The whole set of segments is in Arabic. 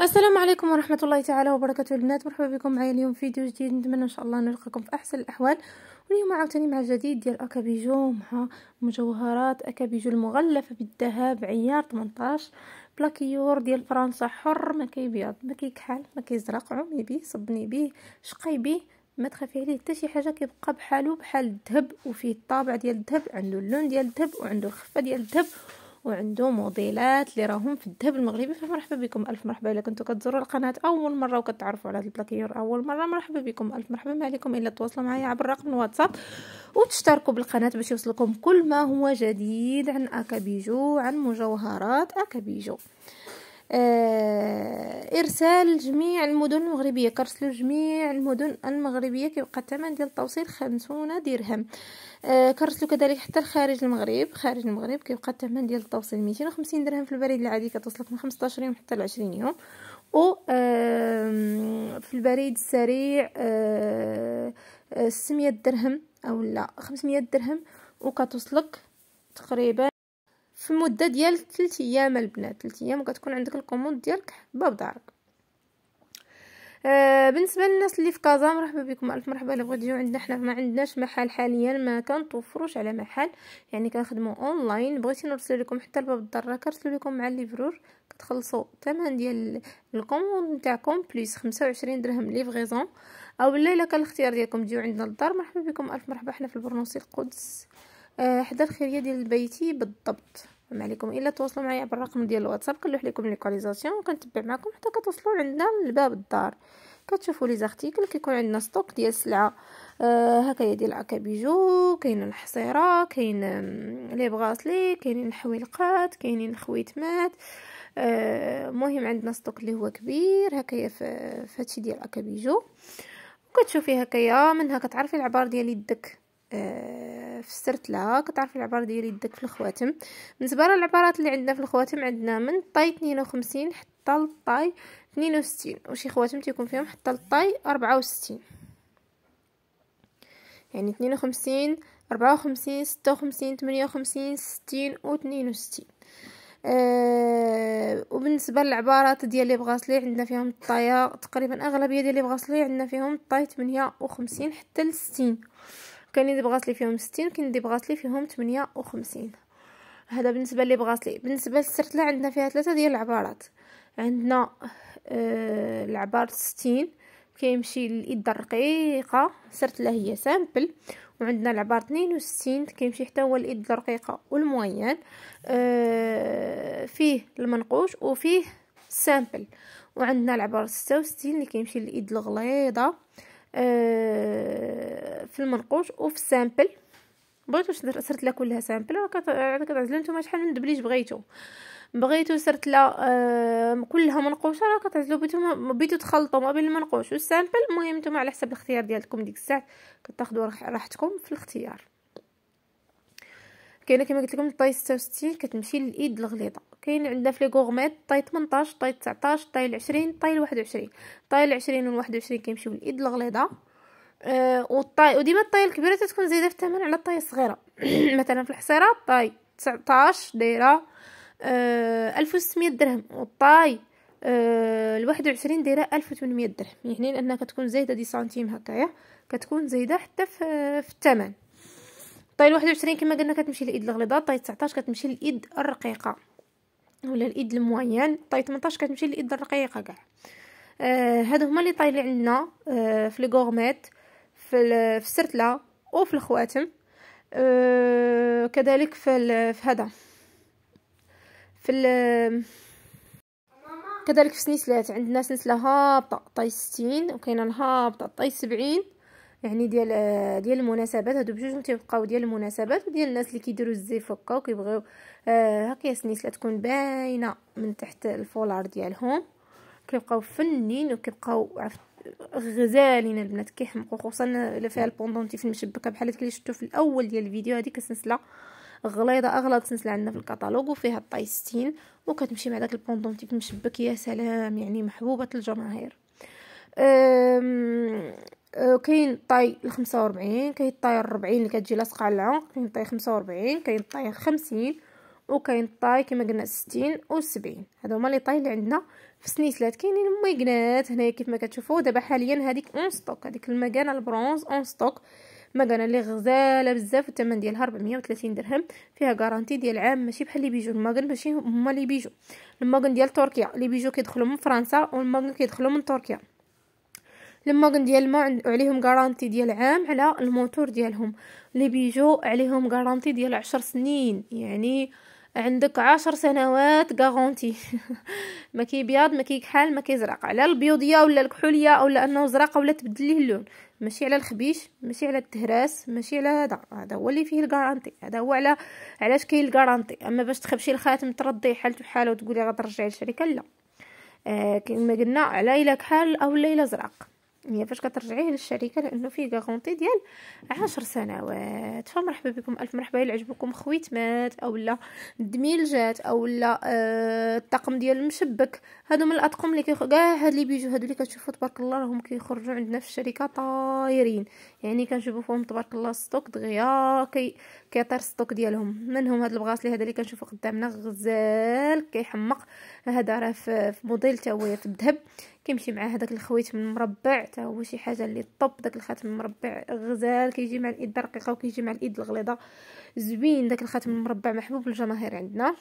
السلام عليكم ورحمة الله تعالى وبركاته البنات مرحبا بكم معايا اليوم فيديو جديد نتمنى ان شاء الله نلقاكم في احسن الاحوال واليوم عاوتاني مع جديد ديال اكابيجو مع مجوهرات اكابيجو المغلفة بالذهب عيار 18 بلاكيور ديال فرنسا حر ما كيبيض ما كيكحل ما كيزرق عمي بيه صبني بيه شقي بيه ما تخافي عليه حتى شي حاجه كيبقى بحالو بحال الذهب وفيه الطابع ديال الذهب عنده اللون ديال الذهب وعنده الخفه ديال الذهب وعنده موديلات اللي راهم في الذهب المغربي فمرحبا بكم الف مرحبا الا كنتو كتزوروا القناه اول مره وكتعرفوا على هذا البلاكيور اول مره مرحبا بكم الف مرحبا ما عليكم الا تواصلوا معايا عبر رقم الواتساب وتشتركوا بالقناه باش يوصلكم كل ما هو جديد عن اكابيجو عن مجوهرات اكابيجو آه، ارسال جميع المدن المغربيه كرسلوا جميع المدن المغربيه كيبقى الثمن ديال التوصيل 50 درهم آه، كرسلوا كذلك حتى خارج المغرب خارج المغرب كيبقى الثمن ديال التوصيل 250 درهم في البريد العادي كتوصلك من 15 يوم حتى ل 20 يوم و في البريد السريع 600 آه، درهم او لا 500 درهم وكتوصلك تقريبا في مده ديال 3 ايام البنات 3 ايام كتكون عندك الكوموند ديالك باب دارك آه بالنسبه للناس اللي في كازا مرحبا بكم الف مرحبا اللي بغيتو عندنا حنا ما عندناش محل حاليا ما كنتوفروش على محل يعني كنخدمو اونلاين بغيتي نرسل لكم حتى لباب الدار كنرسل لكم مع ليفرور كتخلصوا الثمن ديال الكوموند نتاعكم بليس 25 درهم ليفغيزون او الا كان الاختيار ديالكم تجيو عندنا للدار مرحبا بكم الف مرحبا حنا في البرنوسي القدس آه، حدا الخيريه ديال بيتي بالضبط فما عليكم الا تواصلوا معايا عبر الرقم ديال الواتساب كنلوح لكم ليكاليزاسيون وكنتبع معكم حتى كتوصلوا عندنا لباب الدار كتشوفوا لي زارتيكل كيكون عندنا ستوك ديال السلعه آه هكايا ديال العكابيجو كاين الحصيره كاين لي بغاسلي كاينين الحويلقات كاينين الخويتمات آه عندنا ستوك اللي هو كبير هكايا فهادشي ديال العكابيجو وكتشوفي هكايا منها كتعرفي العبار ديال يدك آه فسرت لها كتعرفي العبارة ديال يدك في الخواتم بالنسبة للعبارات اللي عندنا في الخواتم عندنا من طاي 52 حتى لطاي 62 وشي خواتم تيكون فيهم حتى لطاي 64 يعني 52 54 56 58 60 و 62 أه وبالنسبه للعبارات ديال لي بغاسلي عندنا فيهم الطايه تقريبا اغلبيه ديال لي بغاسلي عندنا فيهم الطاي 58 حتى ل 60 كاين اللي بغات لي فيهم 60 وكاين اللي بغات لي فيهم 58 هذا بالنسبه لي بغات لي بالنسبه للسرتله عندنا فيها ثلاثه ديال العبارات عندنا آه، العبار 60 كيمشي لليد الرقيقه سرتله هي سامبل وعندنا العبار 62 كيمشي حتى هو اليد الرقيقه والموين آه، فيه المنقوش وفيه سامبل وعندنا العبار 66 اللي كيمشي لليد الغليظه آه، في المنقوش وفي السامبل بغيتو سرت لها كلها سامبل راه كتعزلو نتوما شحال من دبليج بغيتو بغيتو سرت لا آه، كلها منقوشه راه كتعزلو بيتوما بيتو تخلطو ما بين المنقوش والسامبل المهم نتوما على حسب الاختيار ديالكم ديك الساعه كتاخذوا راحتكم في الاختيار كاينه كما قلت لكم طاي 66 كتمشي للايد الغليظه كاين عندنا في لي غورميت طاي 18 طاي 19 طاي 20 طاي 21 طاي 20 و 21 كيمشيو للايد الغليظه أه والطاي وديما الطاي الكبيره تتكون زايده في الثمن على الطاي الصغيره مثلا في الحصيره طاي 19 دايره أه 1600 درهم والطاي آه، ال 21 دايره 1800 درهم يعني انها كتكون زايده دي سنتيم هكايا كتكون زايده حتى في آه، الثمن طاي وعشرين كما قلنا كتمشي لإيد الغليظه طاي تسعتاش كتمشي لإيد الرقيقه ولا الايد الموين طاي تمنتاش كتمشي لإيد الرقيقه كاع آه هادو هما لي طاي لي عندنا آه في لي غورميت في, في السرتله في الخواتم آه كذلك في, في هذا في كذلك في سنسلات عندنا سلسله هابطه طاي 60 وكاينه الهابطه طاي 70 يعني ديال آه، ديال المناسبات هادو بجوج تيبقاو ديال المناسبات وديال الناس اللي كيديروا الزيف هكا وكيبغيو آه هكا سنيسله تكون باينه من تحت الفولار ديالهم كيبقاو فنين وكيبقاو غزالين البنات كيحمقوا خصوصا الا فيها البوندونتي في المشبكه بحال هاديك اللي شفتو في الاول ديال الفيديو هذيك السلسله غليظه اغلى سلسله عندنا في الكتالوج وفيها الطايستين وكتمشي مع داك البوندونتي في المشبك يا سلام يعني محبوبه الجماهير كاين طاي ال وربعين كاين طاي 40 اللي كتجي لاصقة على العنق كاين طاي خمسة وربعين كاين طاي خمسين وكاين طاي كما قلنا ستين 70 هادو هما لي طاي اللي عندنا في السنيسلات كاينين ميكنات هنايا كيف ما كتشوفوا دابا حاليا هذيك اون ستوك هذيك المكانه البرونز اون ستوك مكانه اللي غزاله بزاف والثمن ديالها 430 درهم فيها غارانتي ديال عام ماشي بحال لي بيجو الماكن ماشي هما لي بيجو الماكن ديال تركيا لي بيجو كيدخلوا من فرنسا والماكن كيدخلوا من تركيا الماغن ديال الماء عليهم غارانتي ديال عام على الموتور ديالهم لي بيجو عليهم غارانتي ديال عشر سنين يعني عندك عشر سنوات غارونتي ما كيبيض ما كيكحل ما كيزرق على البيوضيه ولا الكحوليه ولا انه زرق ولا تبدل ليه اللون ماشي على الخبيش ماشي على التهراس ماشي على هذا هذا هو اللي فيه الكارانتي هذا هو على علاش كاين الكارانتي اما باش تخبشي الخاتم ترديه حالته حاله وتقولي غترجعي للشركه لا آه كما قلنا على الا كحل او الا زرق هي يعني فاش كترجعيه للشركه لانه فيه غارونتي ديال عشر سنوات فمرحبا بكم الف مرحبا الا عجبكم خويتمات اولا جات اولا آه الطقم ديال المشبك هادو من الاطقم اللي كاع كيخ... هاد لي بيجو هادو اللي كتشوفوا تبارك الله راهم كيخرجوا عندنا في الشركه طايرين يعني كنشوفوا فيهم تبارك الله ستوك دغيا كي كيطير الستوك ديالهم منهم هاد البغاسلي هذا اللي كنشوفو قدامنا غزال كيحمق هذا راه في موديل تا هو في الذهب كيمشي مع هذاك الخويت من مربع تا هو شي حاجه اللي طوب داك الخاتم المربع غزال كيجي مع الايد الرقيقه وكيجي مع الايد الغليظه زوين داك الخاتم المربع محبوب الجماهير عندنا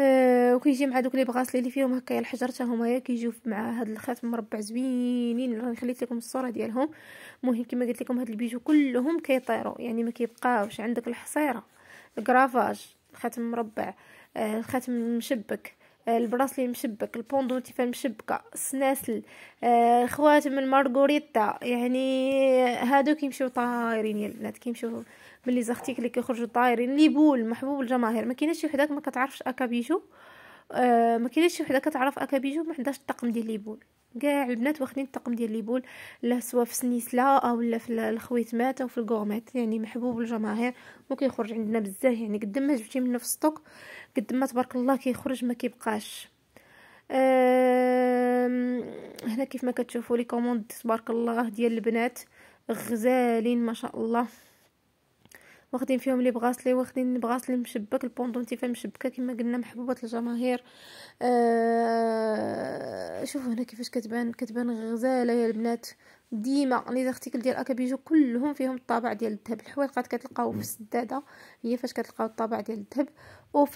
آه وكيجي مع دوك لي بغاسلي اللي فيهم هكايا الحجر حتى هما كيجيو مع هاد الخاتم مربع زوينين راني خليت لكم الصوره ديالهم المهم كما قلت لكم هاد البيجو كلهم كيطيروا يعني ما كيبقاوش عندك الحصيره الكرافاج الخاتم مربع الخاتم آه، المشبك البراسلي مشبك آه، البوندوتيفا المشبكة السناسل آه، خواتم المارغوريتا يعني هادو كيمشيو طايرين يا البنات كيمشيو من لي زارتيكل اللي كيخرجوا طايرين لي بول محبوب الجماهير ما كاينش شي وحده ما كتعرفش اكابيشو آه ما كاينش شي وحده كتعرف اكابيجو ما عندهاش الطقم ديال ليبول كاع البنات واخدين الطقم ديال ليبول لا سوا في السنيسله او لا في الخويتمات او في الكورمات يعني محبوب الجماهير وكيخرج عندنا بزاف يعني قد ما جبتي منه في السطوك قد ما تبارك الله كيخرج ما كيبقاش هنا كيف ما كتشوفوا لي كوموند تبارك الله ديال البنات غزالين ما شاء الله واخدين فيهم لي بغاسلي واخدين بغاسلي مشبك البوندونتيفا مشبكه كما قلنا محبوبه الجماهير آه شوفوا هنا كيفاش كتبان كتبان غزاله يا البنات ديما لي زارتيكل ديال اكابيجو كلهم فيهم الطابع ديال الذهب الحوايقات كتلقاو في السداده هي فاش كتلقاو الطابع ديال الذهب وفي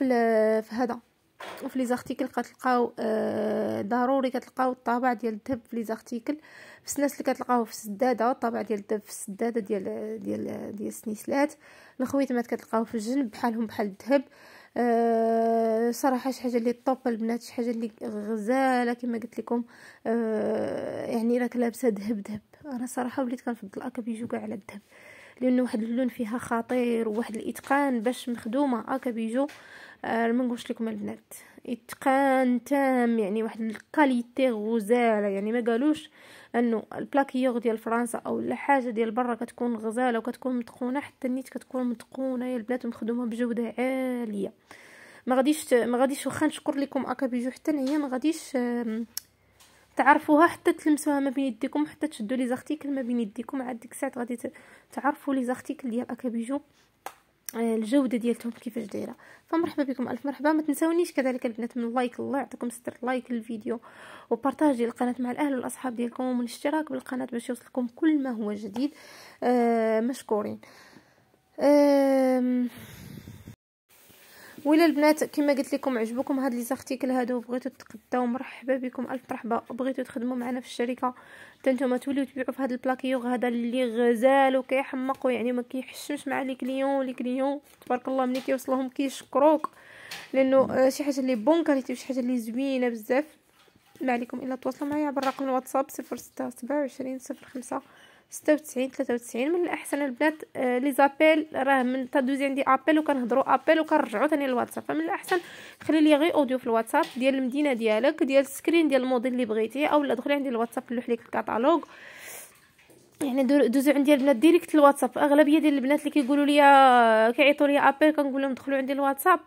في هذا وفي لي زارتيكل كتلقاو آه ضروري كتلقاو الطابع ديال الذهب في لي زارتيكل في السناس اللي كتلقاوه في السداده الطابع ديال الذهب في السداده ديال ديال ديال السنيسلات الخويتمات كتلقاوه في الجنب بحالهم بحال الذهب أه صراحه شي حاجه اللي طوب البنات شي حاجه اللي غزاله كما قلت لكم أه يعني راك لابسه ذهب ذهب انا صراحه وليت كنفضل اكبيجو كاع على الذهب لانه واحد اللون فيها خطير وواحد الاتقان باش مخدومه هكا بيجو آه ما نقولش لكم البنات اتقان تام يعني واحد الكاليتي غزاله يعني ما قالوش انه البلاكيور ديال فرنسا او لا حاجه ديال برا كتكون غزاله وكتكون متقونه حتى نيت كتكون متقونه يا البنات مخدومه بجوده عاليه ما غاديش ما غاديش واخا نشكر لكم اكا بيجو حتى هي ما غاديش تعرفوها حتى تلمسوها ما بين يديكم حتى تشدوا لي زارتيكل ما بين يديكم عاد ديك الساعه غادي تعرفوا لي زارتيكل ديال اكابيجو آه، الجوده ديالتهم كيفاش دايره فمرحبا بكم الف مرحبا ما تنساونيش كذلك البنات من اللايك الله يعطيكم ستر لايك للفيديو وبارطاجي القناه مع الاهل والاصحاب ديالكم والاشتراك بالقناه باش يوصلكم كل ما هو جديد آه مشكورين آه وإلى البنات كما قلت لكم عجبكم هاد لي زارتيكل هادو وبغيتو تقداو مرحبا بكم الف مرحبا بغيتو تخدموا معنا في الشركه حتى نتوما توليو تبيعوا في هاد البلاكيوغ هذا اللي غزال وكيحمق يعني ما كيحشمش مع لي كليون لي كليون تبارك الله ملي كيوصلهم كيشكروك لانه آه، شي حاجه اللي بون كاليتي وشي حاجه اللي زوينه بزاف ما عليكم الا تواصلوا معايا عبر رقم الواتساب 06 27 05 ستة وتسعين ثلاثة وتسعين من الاحسن البنات آه، لي زابيل راه من تدوزي عندي ابل وكنهضرو ابل وكنرجعو تاني الواتساب فمن الاحسن خلي لي غي اوديو في الواتساب ديال المدينه ديالك ديال السكرين ديال الموديل اللي بغيتي اولا دخلي عندي الواتساب لوح ليك الكتالوج يعني دوزو عندي البنات ديريكت الواتساب اغلبيه ديال البنات اللي كيقولوا لي كيعيطوا لي ابل كنقول لهم دخلوا عندي الواتساب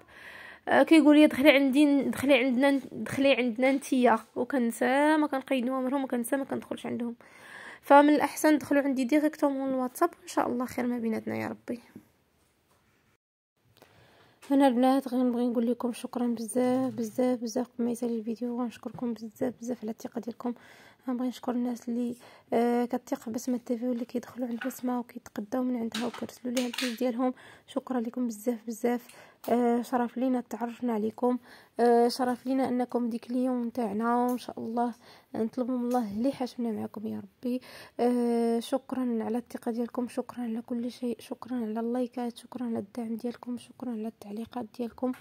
آه، كيقول لي دخلي عندي دخلي عندنا دخلي عندنا نتيا وكنسى ما كنقيدهم عمرهم وكنسى ما كندخلش عندهم فمن الاحسن دخلوا عندي ديريكتومون الواتساب وان شاء الله خير ما بيناتنا يا ربي هنا البنات غنبغي نقول لكم شكرا بزاف بزاف بزاف قبل ما ونشكركم الفيديو بزاف بزاف على الثقه ديالكم غنبغي نشكر الناس اللي آه كتثق بسمه في واللي كيدخلوا عند بسمه وكيتقداو من عندها وكيرسلوا ليها الفيديو ديالهم شكرا لكم بزاف بزاف آه، شرف لينا تعرفنا عليكم آه، شرف لينا انكم ديك اليوم تاعنا وان شاء الله نطلبوا من الله اللي حاشمنا معكم يا ربي آه، شكرا على الثقه ديالكم شكرا على كل شيء شكرا على اللايكات شكرا على الدعم ديالكم شكرا على التعليقات ديالكم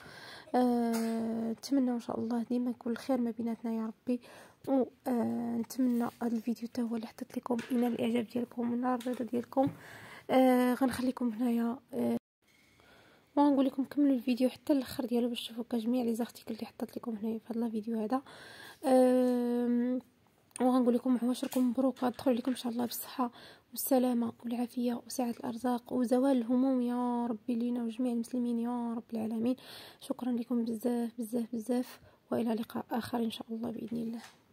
نتمنى ان شاء الله ديما يكون الخير ما بيناتنا يا ربي ونتمنى هذا الفيديو تا هو اللي حطيت لكم ينال الاعجاب ديالكم وينال الرضا ديالكم غنخليكم هنايا نقول لكم كملوا الفيديو حتى الاخر ديالو باش تشوفوا جميع لي زارتيكل اللي حطيت لكم هنايا في هذا الفيديو هذا وغنقول لكم عواشركم مبروكه تدخل لكم ان شاء الله بالصحه والسلامه والعافيه وسعه الارزاق وزوال الهموم يا ربي لينا وجميع المسلمين يا رب العالمين شكرا لكم بزاف بزاف بزاف والى لقاء اخر ان شاء الله باذن الله